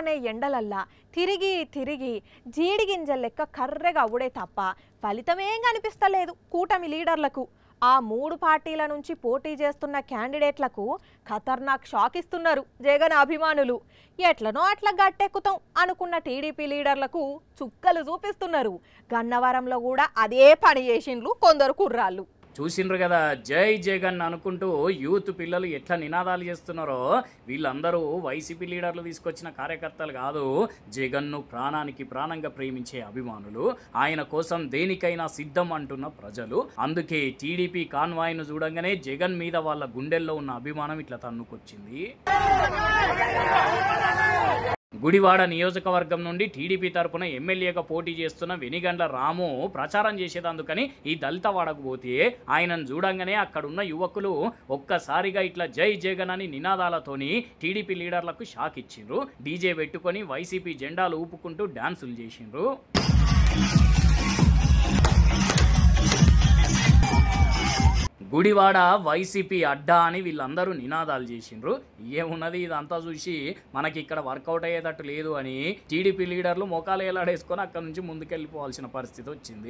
అనే ఎండలల్లా తిరిగి తిరిగి జీడి లెక్క కర్రెగా అవుడే తప్ప ఫలితమేం కనిపిస్తలేదు కూటమి లీడర్లకు ఆ మూడు పార్టీల నుంచి పోటీ చేస్తున్న క్యాండిడేట్లకు ఖతర్నాక్ షాక్ ఇస్తున్నారు జగన్ అభిమానులు ఎట్లనో అట్లా గట్టెక్కుతాం అనుకున్న టీడీపీ లీడర్లకు చుక్కలు చూపిస్తున్నారు గన్నవరంలో కూడా అదే పని చేసిండ్లు కొందరు కుర్రాళ్ళు చూసిండ్రు కదా జై జగన్ అనుకుంటూ యూత్ పిల్లలు ఎట్లా నినాదాలు చేస్తున్నారో వీళ్ళందరూ వైసీపీ లీడర్లు తీసుకొచ్చిన కార్యకర్తలు కాదు జగన్ను ప్రాణానికి ప్రాణంగా ప్రేమించే అభిమానులు ఆయన కోసం దేనికైనా సిద్ధం అంటున్న ప్రజలు అందుకే టీడీపీ కాన్వాయ్ను చూడంగానే జగన్ మీద వాళ్ళ గుండెల్లో ఉన్న అభిమానం ఇట్లా తన్నుకొచ్చింది గుడివాడ నియోజకవర్గం నుండి టీడీపీ తరపున ఎమ్మెల్యేగా పోటీ చేస్తున్న వెనిగండ్ల రాము ప్రచారం చేసేదందుకని ఈ దళితవాడకు పోతే ఆయనను చూడంగానే అక్కడున్న యువకులు ఒక్కసారిగా ఇట్లా జై జగన్ అని నినాదాలతోని టీడీపీ లీడర్లకు షాక్ ఇచ్చిండ్రు డీజే పెట్టుకొని వైసీపీ జెండాలు ఊపుకుంటూ డాన్సులు చేసిండ్రు గుడివాడ వైసీపీ అడ్డా అని వీళ్ళందరూ నినాదాలు చేసిండ్రు ఏమున్నది ఇదంతా చూసి మనకి ఇక్కడ వర్కౌట్ అయ్యేటట్టు లేదు అని టీడీపీ లీడర్లు మొఖాలు ఎలాడేసుకొని అక్కడ నుంచి ముందుకెళ్ళిపోవాల్సిన పరిస్థితి వచ్చింది